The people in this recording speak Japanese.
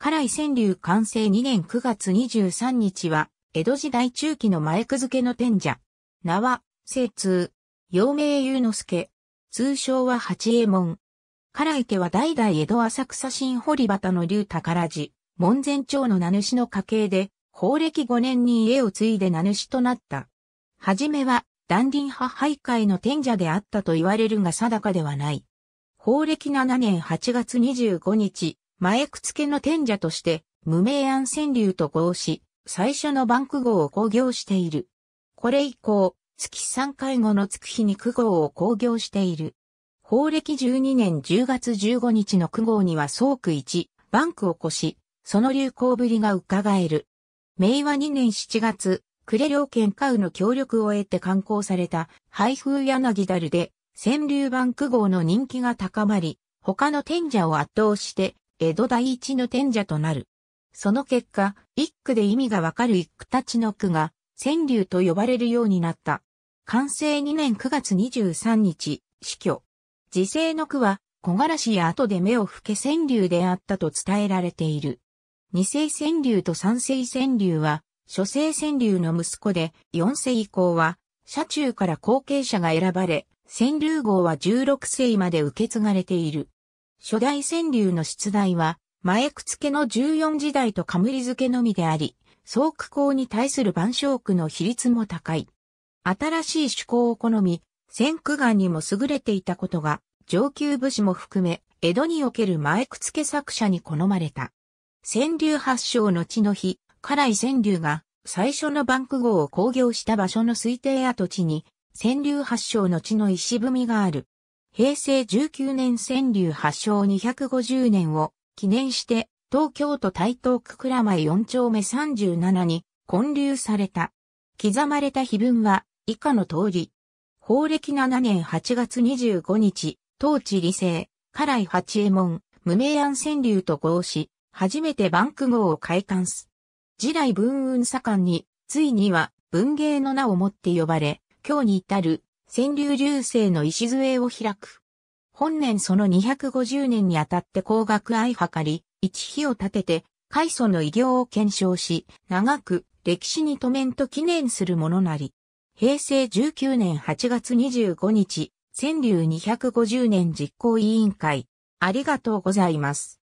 家井川柳完成2年9月23日は、江戸時代中期の前く付けの天者。名は、聖通。陽明祐之助。通称は八右衛門。家井家は代々江戸浅草新堀端の竜宝寺、門前町の名主の家系で、法暦5年に家を継いで名主となった。はじめは、断林派徘徊の天者であったと言われるが定かではない。法暦7年8月25日、前くつけの天者として、無名安川流と合し、最初の番ク号を興行している。これ以降、月3回後の月日に区号を興行している。法暦12年10月15日の区号には総区1、ンクを越し、その流行ぶりが伺える。明和2年7月、呉良県下雨の協力を得て刊行された、配風柳樽で、川バ番ク号の人気が高まり、他の天者を圧倒して、江戸第一の天者となる。その結果、一句で意味がわかる一句たちの句が、川柳と呼ばれるようになった。完成2年9月23日、死去。時世の句は、小枯らしや後で目を吹け川柳であったと伝えられている。二世川柳と三世川柳は、諸世川柳の息子で、四世以降は、社中から後継者が選ばれ、川柳号は16世まで受け継がれている。初代川柳の出題は、前くつけの14時代と冠付けのみであり、総区校に対する万象区の比率も高い。新しい趣向を好み、千区眼にも優れていたことが、上級武士も含め、江戸における前くつけ作者に好まれた。川柳発祥の地の日、家い川柳が最初のバンク号を興行した場所の推定跡地に、川柳発祥の地の石踏みがある。平成19年川柳発祥250年を記念して東京都台東区倉前4丁目37に建立された。刻まれた碑文は以下の通り。法暦7年8月25日、当地理政、家来八右衛門、無名庵川柳と合し、初めてバンク号を開館す。時来文運左官に、ついには文芸の名をもって呼ばれ、今日に至る川柳流星の礎を開く。本年その250年にあたって高額愛計り、一日を立てて、開祖の偉業を検証し、長く歴史に留めんと記念するものなり。平成19年8月25日、川柳250年実行委員会。ありがとうございます。